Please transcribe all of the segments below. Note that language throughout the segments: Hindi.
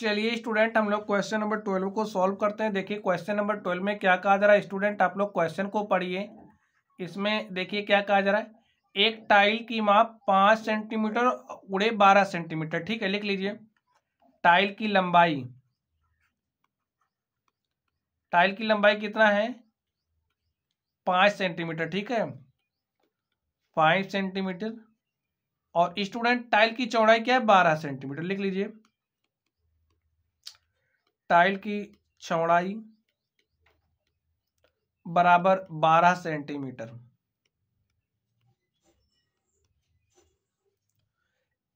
चलिए स्टूडेंट हम लोग क्वेश्चन नंबर ट्वेल्व को सॉल्व करते हैं देखिए क्वेश्चन नंबर ट्वेल्व में क्या कहा जा रहा है स्टूडेंट आप लोग क्वेश्चन को पढ़िए इसमें देखिए क्या कहा जा रहा है एक टाइल की माप पाँच सेंटीमीटर उड़े बारह सेंटीमीटर ठीक है लिख लीजिए टाइल की लंबाई टाइल की लंबाई कितना है पाँच सेंटीमीटर ठीक है पाँच सेंटीमीटर और स्टूडेंट टाइल की चौड़ाई क्या है बारह सेंटीमीटर लिख लीजिए टाइल की चौड़ाई बराबर बारह सेंटीमीटर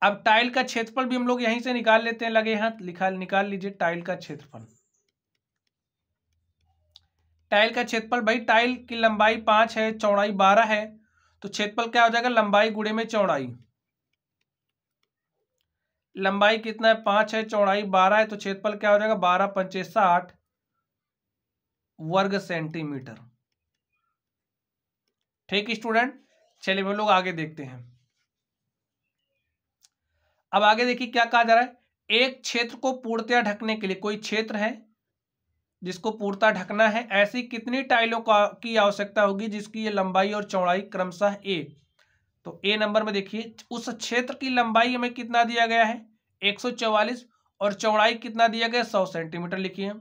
अब टाइल का क्षेत्रफल भी हम लोग यहीं से निकाल लेते हैं लगे हाथ लिखा निकाल लीजिए टाइल का क्षेत्रफल टाइल का क्षेत्रफल भाई टाइल की लंबाई पांच है चौड़ाई बारह है तो क्षेत्रफल क्या हो जाएगा लंबाई गुड़े में चौड़ाई लंबाई कितना है पांच है चौड़ाई बारह है तो क्षेत्रफल क्या हो जाएगा बारह पंचे साठ वर्ग सेंटीमीटर ठीक स्टूडेंट चलिए हम लोग आगे देखते हैं अब आगे देखिए क्या कहा जा रहा है एक क्षेत्र को पूर्णतया ढकने के लिए कोई क्षेत्र है जिसको पूर्णता ढकना है ऐसी कितनी टाइलों का की आवश्यकता होगी जिसकी ये लंबाई और चौड़ाई क्रमशः एक तो ए नंबर में देखिए उस क्षेत्र की लंबाई हमें कितना दिया गया है 144 और चौड़ाई कितना दिया गया 100 सेंटीमीटर लिखिए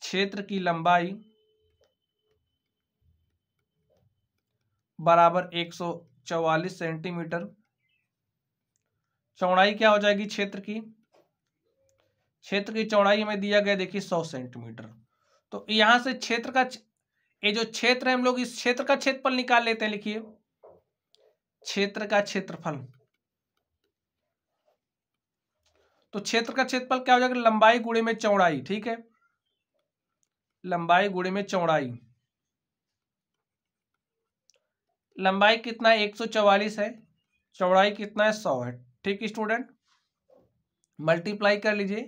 क्षेत्र की लंबाई बराबर 144 सेंटीमीटर चौड़ाई क्या हो जाएगी क्षेत्र की क्षेत्र की चौड़ाई हमें दिया गया देखिए 100 सेंटीमीटर तो यहां से क्षेत्र का ये जो क्षेत्र है हम लोग इस क्षेत्र का क्षेत्रफल निकाल लेते हैं लिखिए क्षेत्र का क्षेत्रफल तो क्षेत्र का क्षेत्रफल क्या हो जाएगा लंबाई गुड़े में चौड़ाई ठीक है लंबाई गुड़े में चौड़ाई लंबाई कितना एक सौ चौवालीस है चौड़ाई कितना है सौ है ठीक स्टूडेंट मल्टीप्लाई कर लीजिए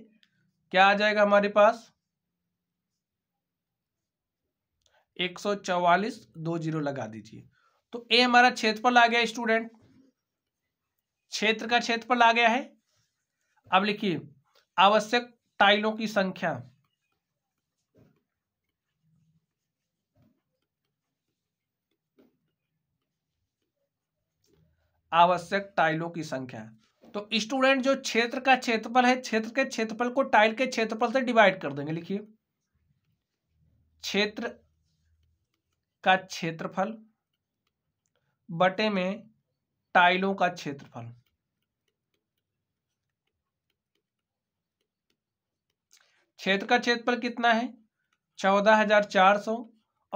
क्या आ जाएगा हमारे पास एक सौ चौवालीस दो जीरो लगा दीजिए तो ए हमारा क्षेत्रफल आ गया स्टूडेंट क्षेत्र का क्षेत्रफल आ गया है अब लिखिए आवश्यक टाइलों की संख्या आवश्यक टाइलों की संख्या तो स्टूडेंट जो क्षेत्र का क्षेत्रफल है क्षेत्र के क्षेत्रफल को टाइल के क्षेत्रफल से डिवाइड कर देंगे लिखिए क्षेत्र का क्षेत्रफल बटे में टाइलों का क्षेत्रफल क्षेत्र का क्षेत्रफल कितना है चौदह हजार चार सौ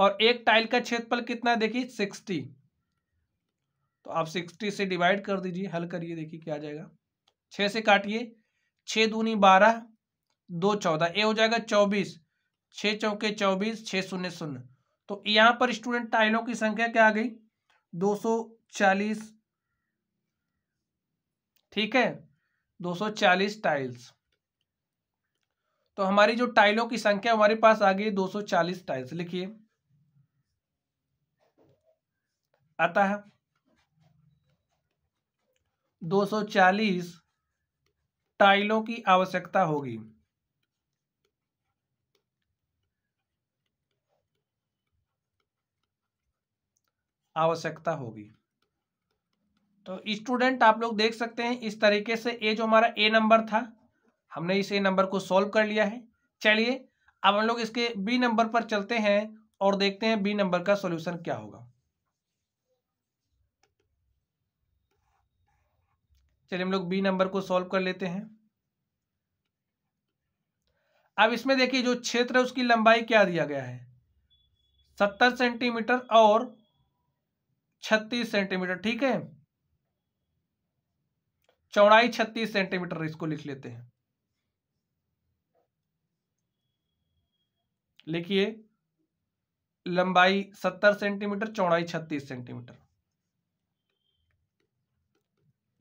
और एक टाइल का क्षेत्रफल कितना है देखिए सिक्सटी तो आप सिक्सटी से डिवाइड कर दीजिए हल करिए देखिए क्या आ जाएगा छह से काटिए छः दूनी बारह दो चौदह ए हो जाएगा चौबीस छ चौके चौबीस छ शून्य शून्य तो यहां पर स्टूडेंट टाइलों की संख्या क्या आ गई 240 ठीक है 240 टाइल्स तो हमारी जो टाइलों की संख्या हमारे पास आ गई 240 टाइल्स लिखिए आता है 240 टाइलों की आवश्यकता होगी आवश्यकता होगी तो स्टूडेंट आप लोग देख सकते हैं इस तरीके से ये जो हमारा ए नंबर था हमने इस ए नंबर को सॉल्व कर लिया है चलिए अब हम लोग इसके बी नंबर पर चलते हैं और देखते हैं बी नंबर का सॉल्यूशन क्या होगा चलिए हम लोग बी नंबर को सॉल्व कर लेते हैं अब इसमें देखिए जो क्षेत्र है उसकी लंबाई क्या दिया गया है सत्तर सेंटीमीटर और छत्तीस सेंटीमीटर ठीक है चौड़ाई छत्तीस सेंटीमीटर इसको लिख लेते हैं लिखिए लंबाई सत्तर सेंटीमीटर चौड़ाई छत्तीस सेंटीमीटर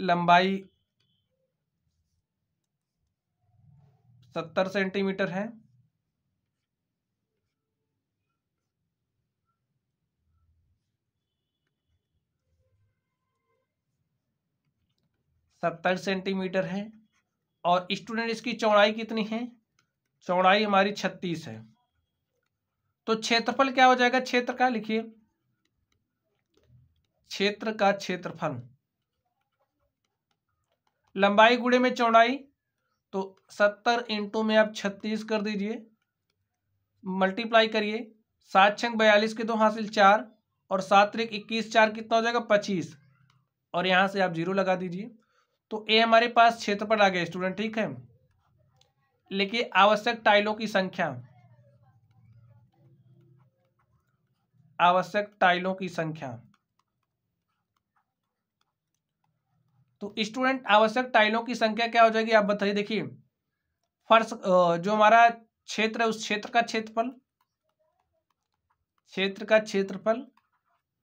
लंबाई सत्तर सेंटीमीटर है सत्तर सेंटीमीटर है और स्टूडेंट इसकी चौड़ाई कितनी है चौड़ाई हमारी छत्तीस है तो क्षेत्रफल क्या हो जाएगा क्षेत्र का लिखिए क्षेत्र का क्षेत्रफल लंबाई गुड़े में चौड़ाई तो सत्तर इंटू में आप छत्तीस कर दीजिए मल्टीप्लाई करिए सात छंग बयालीस के दो हासिल चार और सात एक इक्कीस चार कितना हो जाएगा पच्चीस और यहां से आप जीरो लगा दीजिए तो ए हमारे पास क्षेत्रफल आ गया स्टूडेंट ठीक है लेकिन आवश्यक टाइलों की संख्या आवश्यक टाइलों की संख्या तो स्टूडेंट आवश्यक टाइलों की संख्या क्या हो जाएगी आप बताइए देखिए फर्श जो हमारा क्षेत्र है उस क्षेत्र का क्षेत्रफल क्षेत्र का क्षेत्रफल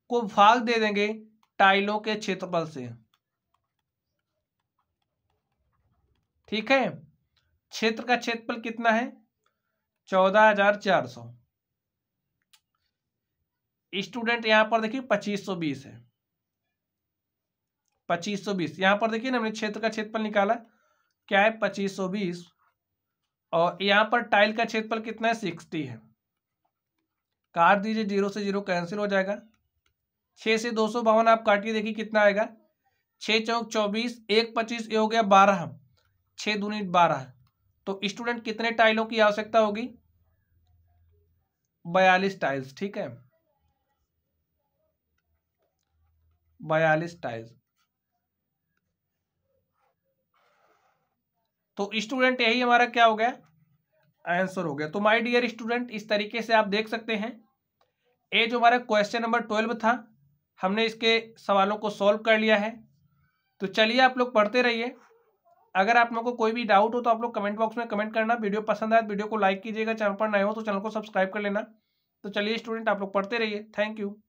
को भाग दे देंगे टाइलों के क्षेत्रफल से ठीक है क्षेत्र का क्षेत्रफल कितना है चौदह हजार चार सौ स्टूडेंट यहां पर देखिए पच्चीस सौ बीस है पच्चीस सौ बीस यहां पर देखिए ना हमने क्षेत्र का क्षेत्रफल निकाला क्या है पच्चीस सौ बीस और यहाँ पर टाइल का क्षेत्रफल कितना है सिक्सटी है काट दीजिए जीरो से जीरो कैंसिल हो जाएगा छह से दो सौ बावन आप काटिए देखिए कितना आएगा छह चौक चौबीस एक पच्चीस ये हो गया बारह छः दूनी बारह तो स्टूडेंट कितने टाइलों की आवश्यकता होगी बयालीस टाइल्स ठीक है बयालीस टाइल्स तो स्टूडेंट यही हमारा क्या हो गया आंसर हो गया तो माय डियर स्टूडेंट इस तरीके से आप देख सकते हैं ये जो हमारा क्वेश्चन नंबर ट्वेल्व था हमने इसके सवालों को सॉल्व कर लिया है तो चलिए आप लोग पढ़ते रहिए अगर आप लोग को कोई भी डाउट हो तो आप लोग कमेंट बॉक्स में कमेंट करना वीडियो पसंद आए तो वीडियो को लाइक कीजिएगा चैनल पर नए हो तो चैनल को सब्सक्राइब कर लेना तो चलिए स्टूडेंट आप लोग पढ़ते रहिए थैंक यू